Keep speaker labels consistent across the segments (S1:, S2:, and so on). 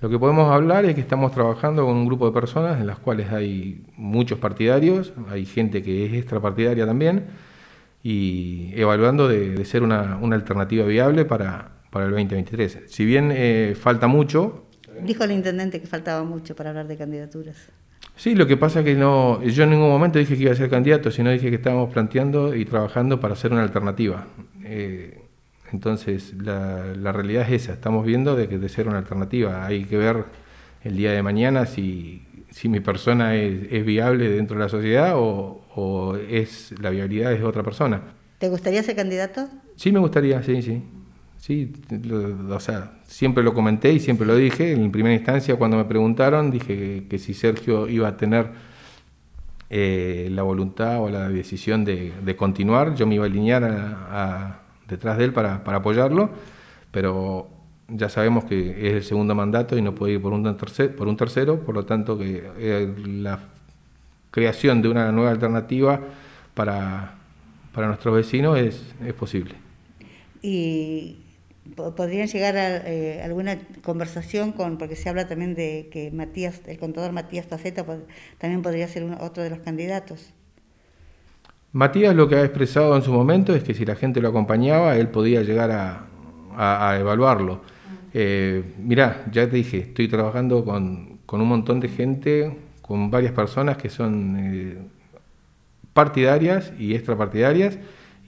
S1: Lo que podemos hablar es que estamos trabajando con un grupo de personas en las cuales hay muchos partidarios, hay gente que es extrapartidaria también, y evaluando de, ser una, alternativa viable para, para, el 2023. Si bien eh, falta mucho...
S2: Dijo el intendente que faltaba mucho para hablar de candidaturas.
S1: Sí, lo que pasa es que no, yo en ningún momento dije que iba a ser candidato, sino dije que estábamos planteando y trabajando para hacer una alternativa. Eh, entonces, la, la, realidad es esa, estamos viendo de, que de ser una alternativa. Hay que ver el día de mañana si, mi persona es, viable dentro de la sociedad o, es la viabilidad es otra persona.
S2: ¿Te gustaría ser candidato?
S1: Sí, me gustaría, sí, sí. Sí, o sea, siempre lo comenté y siempre lo dije. En primera instancia, cuando me preguntaron, dije que, si Sergio iba a tener eh, la voluntad o la decisión de, continuar, yo me iba a alinear a detrás de él para, para apoyarlo, pero ya sabemos que es el segundo mandato y no puede ir por un, tercer, por un tercero, por lo tanto que eh, la creación de una nueva alternativa para, para nuestros vecinos es, es posible.
S2: Y podrían llegar a eh, alguna conversación con, porque se habla también de que Matías, el contador Matías Taceta pues, también podría ser otro de los candidatos.
S1: Matías lo que ha expresado en su momento es que si la gente lo acompañaba, él podía llegar a, evaluarlo. Eh, mirá, ya te dije, estoy trabajando con, un montón de gente, con varias personas que son eh, partidarias y extrapartidarias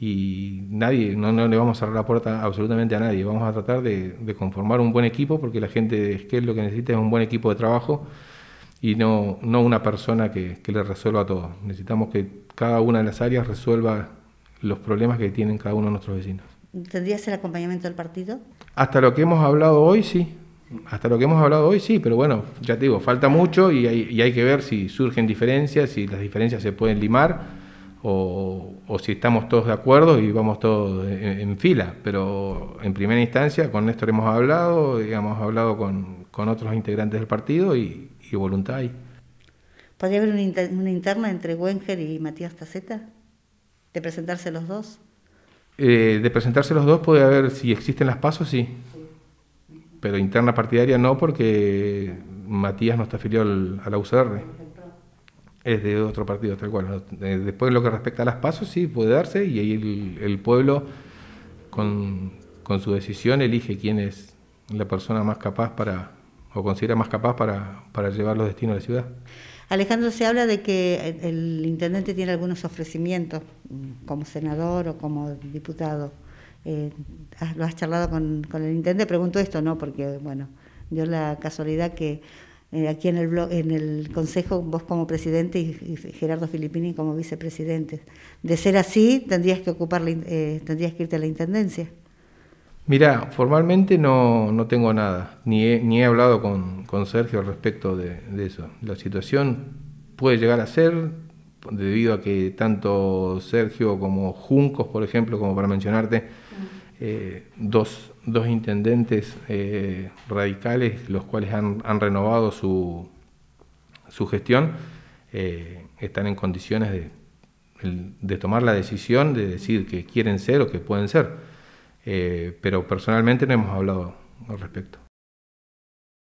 S1: y nadie, no, le vamos a cerrar la puerta absolutamente a nadie. Vamos a tratar de, conformar un buen equipo porque la gente es que lo que necesita es un buen equipo de trabajo y no, no una persona que, que le resuelva todo. Necesitamos que cada una de las áreas resuelva los problemas que tienen cada uno de nuestros vecinos.
S2: ¿Tendrías el acompañamiento del partido?
S1: Hasta lo que hemos hablado hoy, sí. Hasta lo que hemos hablado hoy, sí, pero bueno, ya te digo, falta mucho y hay, y hay que ver si surgen diferencias, si las diferencias se pueden limar o, o si estamos todos de acuerdo y vamos todos en, fila. Pero en primera instancia, con Néstor hemos hablado, digamos, hablado con, con otros integrantes del partido y, voluntad hay.
S2: ¿Podría haber una, interna entre Wenger y Matías Taceta? ¿De presentarse los dos?
S1: Eh, de presentarse los dos puede haber, si existen las pasos, sí. Pero interna partidaria no, porque Matías no está afiliado al, a la UCR. Es de otro partido, tal cual. Eh, después, en lo que respecta a las pasos, sí, puede darse y ahí el, pueblo, con su decisión, elige quién es la persona más capaz para, o considera más capaz para, para llevar los destinos de la ciudad.
S2: Alejandro, se habla de que el intendente tiene algunos ofrecimientos como senador o como diputado. Eh, ¿Lo has charlado con, el intendente? Pregunto esto, ¿no? Porque, bueno, dio la casualidad que eh, aquí en el, en el Consejo, vos como presidente y, Gerardo Filippini como vicepresidente. De ser así, tendrías que, ocupar, eh, tendrías que irte a la intendencia.
S1: Mira, formalmente no, tengo nada, ni he, ni he hablado con, Sergio al respecto de, eso. La situación puede llegar a ser, debido a que tanto Sergio como Juncos, por ejemplo, como para mencionarte, eh, dos, intendentes eh, radicales, los cuales han, renovado su, su gestión, eh, están en condiciones de tomar la decisión de decir que quieren ser o que pueden ser. Eh, pero personalmente no hemos hablado al respecto.